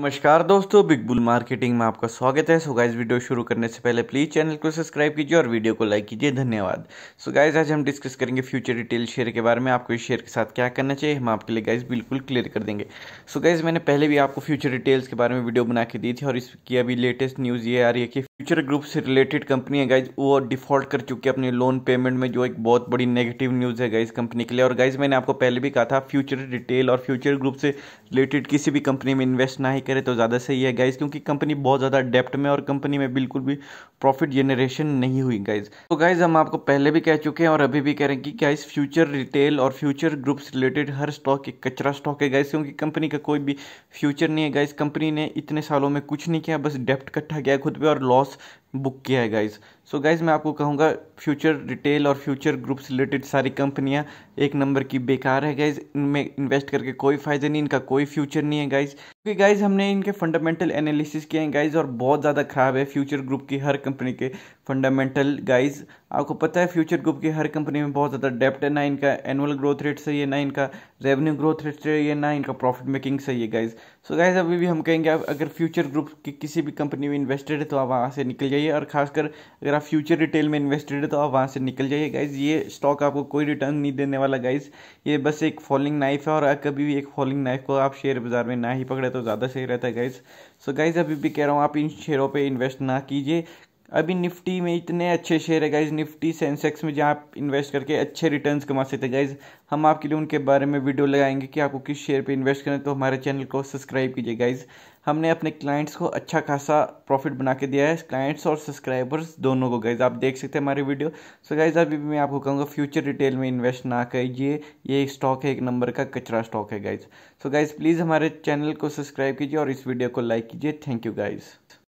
नमस्कार दोस्तों big bull marketing में आपका स्वागत है सो गाइज वीडियो शुरू करने से पहले प्लीज़ चैनल को सब्सक्राइब कीजिए और वीडियो को लाइक कीजिए धन्यवाद सो so गाइज आज हम डिस्कस करेंगे फ्यूचर रिटेल शेयर के बारे में आपको इस शेयर के साथ क्या करना चाहिए हम आपके लिए गाइज बिल्कुल क्लियर कर देंगे सो so गाइज मैंने पहले भी आपको फ्यूचर रिटेल्स के बारे में वीडियो बना के दी थी और इसकी अभी लेटेस्ट न्यूज़ ये आ रही है कि फ्यूचर ग्रुप से रिलेटेड कंपनी है गाइज वो डिफॉल्ट कर चुकी है अपने लोन पेमेंट में जो एक बहुत बड़ी नेगेटिव न्यूज़ है गाइज कंपनी के लिए और गाइज मैंने आपको पहले भी कहा था फ्यूचर रिटेल और फ्यूचर ग्रुप से रिलेटेड किसी भी कंपनी में इन्वेस्ट ना ही करें तो ज़्यादा सही है गाइज क्योंकि कंपनी बहुत ज़्यादा डेप्ट में और कंपनी में बिल्कुल भी प्रॉफिट जनरेशन नहीं हुई गाइज तो गाइज हम आपको पहले भी कह चुके हैं और अभी भी कह रहे हैं कि गाइज फ्यूचर रिटेल और फ्यूचर ग्रुप्स रिलेटेड हर स्टॉक एक कचरा स्टॉक है गाइज क्योंकि कंपनी का कोई भी फ्यूचर नहीं है गाइज कंपनी ने इतने सालों में कुछ नहीं किया बस डेप्ट इकट्ठा किया खुद पर और लॉस बुक किया है गाइज सो गाइज मैं आपको कहूँगा फ्यूचर रिटेल और फ्यूचर ग्रुप से रिलेटेड सारी कंपनियाँ एक नंबर की बेकार है गाइज इनमें इन्वेस्ट करके कोई फ़ायदा नहीं इनका कोई फ्यूचर नहीं है गाइज क्योंकि गाइज हमने इनके फंडामेंटल एनालिसिस किए हैं गाइज और बहुत ज़्यादा ख़राब है फ्यूचर ग्रुप की हर कंपनी के फंडामेंटल गाइस आपको पता है फ्यूचर ग्रुप की हर कंपनी में बहुत ज़्यादा डेप्ट है ना इनका एनुअल ग्रोथ रेट सही है ना इनका रेवेन्यू ग्रोथ रेट सही है ना इनका प्रॉफिट मेकिंग सही है गाइस सो गाइस अभी भी हम कहेंगे आप अगर फ्यूचर ग्रुप की किसी भी कंपनी में इन्वेस्टेड है तो आप वहाँ से निकल जाइए और खासकर अगर आप फ्यूचर रिटेल में इन्वेस्टेड है तो आप वहाँ से निकल जाइए गाइज ये स्टॉक आपको कोई रिटर्न नहीं देने वाला गाइज ये बस एक फॉलिंग नाइफ है और कभी भी एक फॉलिंग नाइफ को आप शेयर बाजार में ना ही पकड़े तो ज़्यादा सही रहता है गाइज सो गाइज अभी भी कह रहा हूँ आप इन शेयरों पर इन्वेस्ट ना कीजिए अभी निफ्टी में इतने अच्छे शेयर है गाइज निफ्टी सेंसेक्स में जहाँ आप इन्वेस्ट करके अच्छे रिटर्न्स कमा सकते हैं गाइज हम आपके लिए उनके बारे में वीडियो लगाएंगे कि आपको किस शेयर पे इन्वेस्ट करें तो हमारे चैनल को सब्सक्राइब कीजिए गाइज हमने अपने क्लाइंट्स को अच्छा खासा प्रॉफिट बना के दिया है क्लाइंट्स और सब्सक्राइबर्स दोनों को गाइज आप देख सकते हैं हमारी वीडियो सो गाइज अभी मैं आपको कहूँगा फ्यूचर रिटेल में इन्वेस्ट ना करिए ये एक स्टॉक है एक नंबर का कचरा स्टॉक है गाइज सो गाइज प्लीज़ हमारे चैनल को सब्सक्राइब कीजिए और इस वीडियो को लाइक कीजिए थैंक यू गाइज़